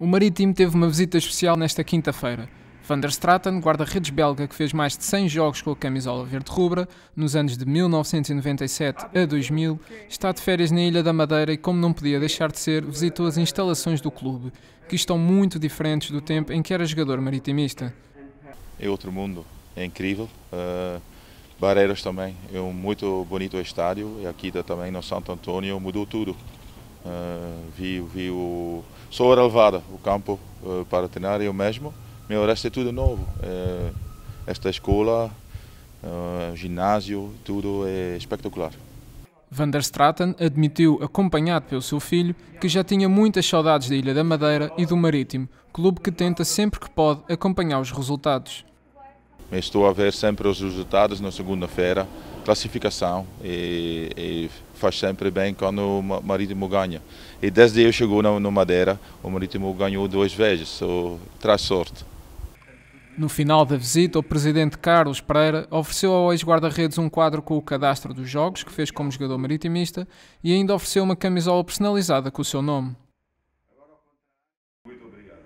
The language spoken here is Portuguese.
O Marítimo teve uma visita especial nesta quinta-feira. Van der Straten, guarda-redes belga que fez mais de 100 jogos com a camisola verde-rubra nos anos de 1997 a 2000, está de férias na Ilha da Madeira e, como não podia deixar de ser, visitou as instalações do clube, que estão muito diferentes do tempo em que era jogador maritimista. É outro mundo, é incrível. Uh, Barreiras também, é um muito bonito estádio e aqui também no Santo Antônio mudou tudo. Ah, vi, vi o Soura Alvada, o campo uh, ah, para treinar eu mesmo. Meu resto é tudo novo. Uh, esta escola, ah, ginásio, tudo é espetacular. Van der Straten admitiu, acompanhado pelo seu filho, que já tinha muitas saudades da Ilha da Madeira e do Marítimo, clube que tenta sempre que pode acompanhar os resultados mas estou a ver sempre os resultados na segunda-feira, classificação, e, e, faz sempre bem quando o Marítimo ganha. E desde eu chegou na no Madeira, o Marítimo ganhou duas vezes, so, traz sorte. No final da visita, o presidente Carlos Pereira ofereceu ao ex-guarda-redes um quadro com o cadastro dos jogos que fez como jogador maritimista e ainda ofereceu uma camisola personalizada com o seu nome. Muito obrigado.